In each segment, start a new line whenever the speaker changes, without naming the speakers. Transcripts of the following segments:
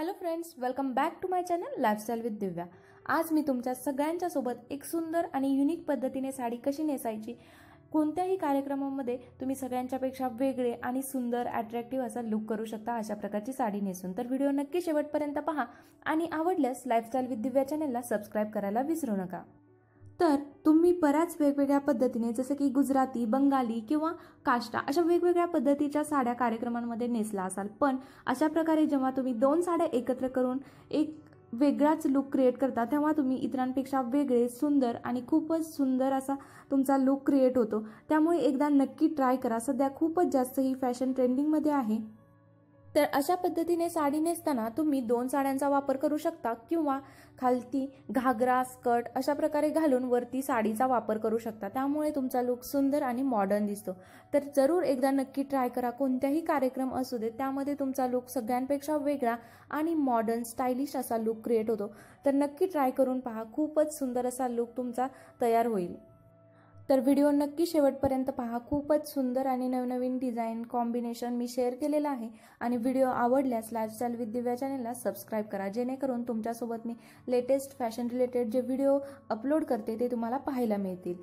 hello friends welcome back to my channel lifestyle with Divya आज मी तुमच्या सगळ्यांच्या सोबत एक सुंदर आणि युनिक पद्धतीने साडी कशी नेसायची कोणत्याही कार्यक्रमामध्ये तुम्ही सगळ्यांच्यापेक्षा वेगळे आणि सुंदर अट्रॅक्टिव्ह असा लुक करू शकता अशा प्रकारची साडी नेसून तर व्हिडिओ नक्की शेवटपर्यंत पहा आणि आवडल्यास लाईफस्टाईल विथ दिव्या चॅनलला सबस्क्राईब करायला विसरू नका तर तुम्ही बऱ्याच वेगवेगळ्या पद्धतीने जसं की गुजराती बंगाली किंवा काष्टा अशा वेगवेगळ्या पद्धतीच्या साड्या कार्यक्रमांमध्ये नेसला असाल पण अशा प्रकारे जेव्हा तुम्ही दोन साड्या एकत्र करून एक वेगळाच लुक क्रिएट करता तेव्हा तुम्ही इतरांपेक्षा वेगळे सुंदर आणि खूपच सुंदर असा तुमचा लुक क्रिएट होतो त्यामुळे एकदा नक्की ट्राय करा सध्या खूपच जास्त ही फॅशन ट्रेंडिंगमध्ये आहे तर अशा पद्धतीने साडी नेसताना तुम्ही दोन साड्यांचा वापर करू शकता किंवा खालती घागरा स्कर्ट अशा प्रकारे घालून वरती साडीचा वापर करू शकता त्यामुळे तुमचा लुक सुंदर आणि मॉडर्न दिसतो तर जरूर एकदा नक्की ट्राय करा कोणत्याही कार्यक्रम असू दे त्यामध्ये तुमचा लुक सगळ्यांपेक्षा वेगळा आणि मॉडर्न स्टायलिश असा लुक क्रिएट होतो तर नक्की ट्राय करून पहा खूपच सुंदर असा लुक तुमचा तयार होईल तर व्हिडिओ नक्की शेवटपर्यंत पहा खूपच सुंदर आणि नवनवीन डिझाईन कॉम्बिनेशन मी शेअर केलेलं आहे आणि व्हिडिओ आवडल्यास लाईफस्टाईल विथ दिव्या चॅनलला सबस्क्राईब करा जेणेकरून तुमच्यासोबत मी लेटेस्ट फॅशन रिलेटेड जे व्हिडिओ अपलोड करते ते तुम्हाला पाहायला मिळतील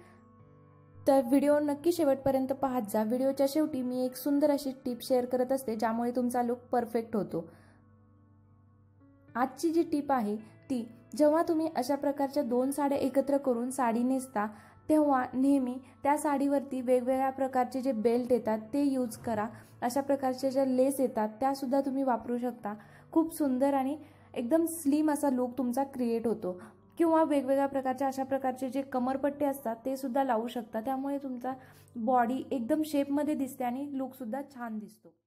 तर व्हिडिओ नक्की शेवटपर्यंत पाहत जा व्हिडिओच्या शेवटी मी एक सुंदर अशी टीप शेअर करत असते ज्यामुळे तुमचा लुक परफेक्ट होतो आजची जी टीप आहे ती जेव्हा तुम्ही अशा प्रकारच्या दोन साड्या एकत्र करून साडी नेसता तेव्हा नेहमी त्या साडीवरती वेगवेगळ्या प्रकारचे जे बेल्ट येतात ते यूज करा अशा प्रकारच्या ज्या लेस येतात त्यासुद्धा तुम्ही वापरू शकता खूप सुंदर आणि एकदम स्लिम असा लुक तुमचा क्रिएट होतो किंवा वेगवेगळ्या प्रकारच्या अशा प्रकारचे जे कमरपट्टे असतात ते सुद्धा लावू शकता त्यामुळे तुमचा बॉडी एकदम शेपमध्ये दिसते आणि लुकसुद्धा छान दिसतो